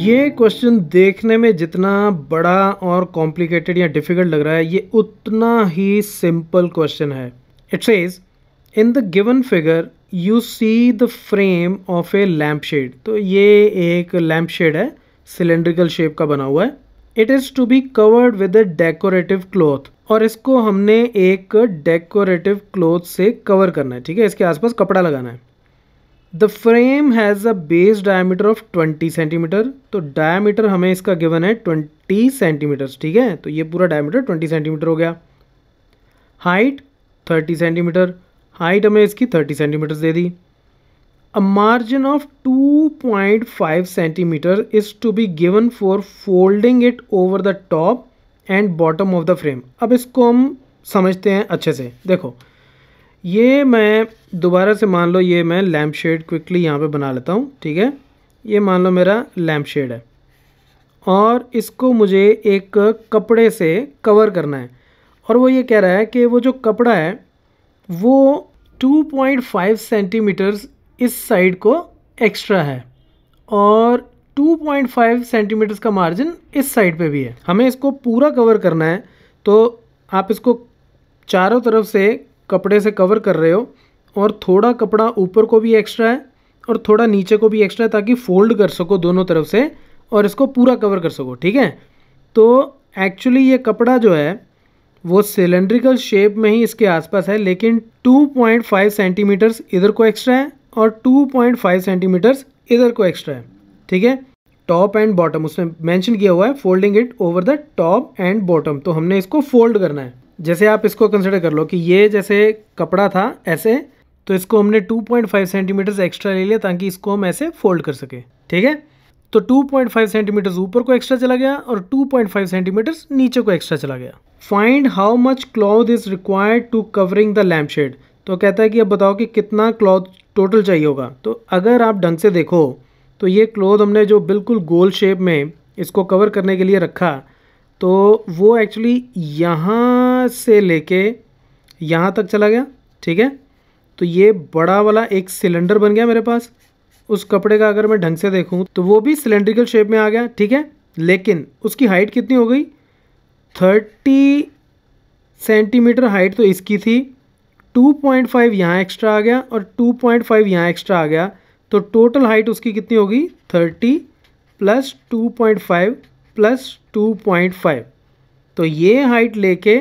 ये क्वेश्चन देखने में जितना बड़ा और कॉम्प्लिकेटेड या डिफ़िकल्ट लग रहा है ये उतना ही सिंपल क्वेश्चन है it is in the given figure you see the frame of a lamp shade तो ये एक लैम्प शेड है सिलेंड्रिकल शेप का बना हुआ है it is to be covered with a decorative cloth और इसको हमने एक डेकोरेटिव क्लोथ से कवर करना है ठीक है इसके आसपास कपड़ा लगाना है the frame has a base diameter of twenty centimetre तो डायमीटर हमें इसका गिवन है ट्वेंटी सेंटीमीटर ठीक है तो ये पूरा डायमीटर ट्वेंटी सेंटीमीटर हो गया हाइट थर्टी सेंटीमीटर हाइट हमें इसकी थर्टी सेंटीमीटर दे दी a margin of two point five centimetre is to be given for folding it over the top and bottom of the frame अब इसको हम समझते हैं अच्छे से देखो ये मैं दोबारा से मान लो ये मैं लैम्प शेड क्विकली यहाँ पे बना लेता हूँ ठीक है ये मान लो मेरा लैम्प शेड है और इसको मुझे एक कपड़े से कवर करना है और वो ये कह रहा है कि वो जो कपड़ा है वो 2.5 सेंटीमीटर्स इस साइड को एक्स्ट्रा है और 2.5 सेंटीमीटर्स का मार्जिन इस साइड पे भी है हमें इसको पूरा कवर करना है तो आप इसको चारों तरफ से कपड़े से कवर कर रहे हो और थोड़ा कपड़ा ऊपर को भी एक्स्ट्रा है और थोड़ा नीचे को भी एक्स्ट्रा है ताकि फोल्ड कर सको दोनों तरफ से और इसको पूरा कवर कर सको ठीक है तो एक्चुअली ये कपड़ा जो है वो सिलेंड्रिकल शेप में ही इसके आसपास है लेकिन 2.5 सेंटीमीटर्स इधर को एक्स्ट्रा है और 2.5 सेंटीमीटर्स इधर को एक्स्ट्रा है ठीक है टॉप एंड बॉटम उसमें मेंशन किया हुआ है folding it over the top and bottom तो हमने इसको फोल्ड करना है जैसे आप इसको कंसिडर कर लो कि ये जैसे कपड़ा था ऐसे तो इसको हमने 2.5 सेंटीमीटर्स एक्स्ट्रा ले लिया ताकि इसको हम ऐसे फोल्ड कर सके ठीक है तो 2.5 सेंटीमीटर्स ऊपर को एक्स्ट्रा चला गया और 2.5 सेंटीमीटर्स नीचे को एक्स्ट्रा चला गया find how much cloth is required to covering the lamp shade तो कहता है कि अब बताओ कि कितना क्लॉथ टोटल चाहिए होगा तो अगर आप ढंग से देखो तो ये क्लॉथ हमने जो बिल्कुल गोल शेप में इसको कवर करने के लिए रखा तो वो एक्चुअली यहाँ से लेके यहाँ तक चला गया ठीक है तो ये बड़ा वाला एक सिलेंडर बन गया मेरे पास उस कपड़े का अगर मैं ढंग से देखूँ तो वो भी सिलेंड्रिकल शेप में आ गया ठीक है लेकिन उसकी हाइट कितनी हो गई थर्टी सेंटीमीटर हाइट तो इसकी थी 2.5 पॉइंट यहाँ एक्स्ट्रा आ गया और 2.5 पॉइंट यहाँ एक्स्ट्रा आ गया तो टोटल हाइट उसकी कितनी होगी 30 प्लस 2.5 प्लस 2.5 तो ये हाइट लेके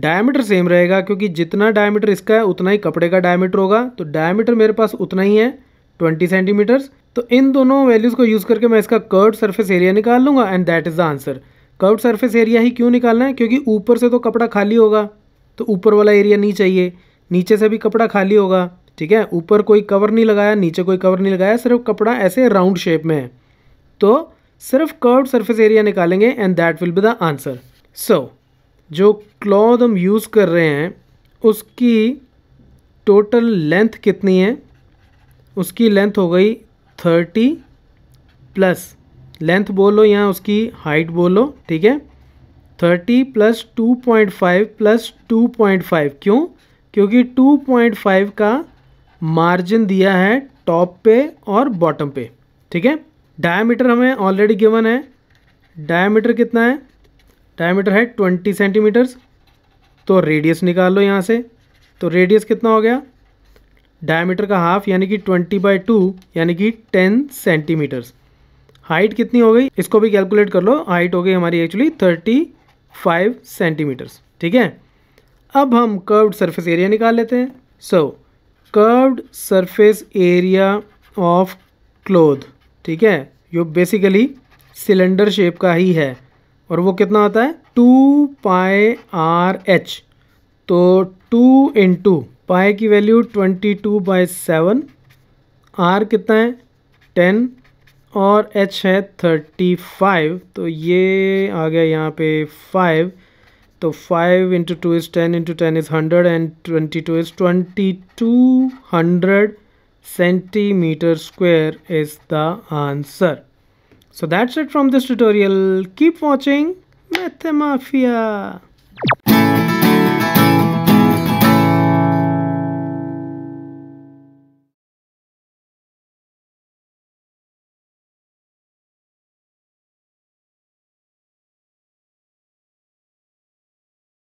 डायमीटर सेम रहेगा क्योंकि जितना डायमीटर इसका है उतना ही कपड़े का डायमीटर होगा तो डायमीटर मेरे पास उतना ही है ट्वेंटी सेंटीमीटर्स तो इन दोनों वैल्यूज़ को यूज़ करके मैं इसका कर्व सरफेस एरिया निकाल लूँगा and that is the answer curve surface area ही क्यों निकालना है क्योंकि ऊपर से तो कपड़ा खाली होगा तो ऊपर वाला एरिया नहीं चाहिए नीचे से भी कपड़ा खाली होगा ठीक है ऊपर कोई कवर नहीं लगाया नीचे कोई कवर नहीं लगाया सिर्फ कपड़ा ऐसे राउंड शेप में है तो सिर्फ कर्व सरफेस एरिया निकालेंगे and that will be the answer so जो क्लॉथ हम यूज़ कर रहे हैं उसकी टोटल लेंथ कितनी है उसकी लेंथ हो गई थर्टी प्लस लेंथ बोलो या उसकी हाइट बोलो ठीक है thirty plus two point five plus two point five क्यों क्योंकि टू पॉइंट फाइव का मार्जिन दिया है टॉप पे और बॉटम पे ठीक है डायमीटर हमें ऑलरेडी गिवन है डायमीटर कितना है डायमीटर है ट्वेंटी सेंटीमीटर्स तो रेडियस निकाल लो यहाँ से तो रेडियस कितना हो गया डायमीटर का हाफ यानी कि ट्वेंटी बाई टू यानी कि टेन सेंटीमीटर्स हाइट कितनी हो गई इसको भी कैलकुलेट कर लो हाइट हो गई हमारी एक्चुअली थर्टी फाइव सेंटीमीटर्स ठीक है अब हम कर्व्ड सरफेस एरिया निकाल लेते हैं so curved surface area of cloth ठीक है जो बेसिकली सिलेंडर शेप का ही है और वो कितना आता है टू पाए आर एच तो टू इन टू पाए की value twenty two by seven R कितना है टेन और एच है थर्टी फाइव तो ये आ गया यहाँ पे फाइव तो five into two is ten into ten is hundred and twenty two is twenty two hundred centimetre square is the answer So that's it from this tutorial. Keep watching Mathemafia.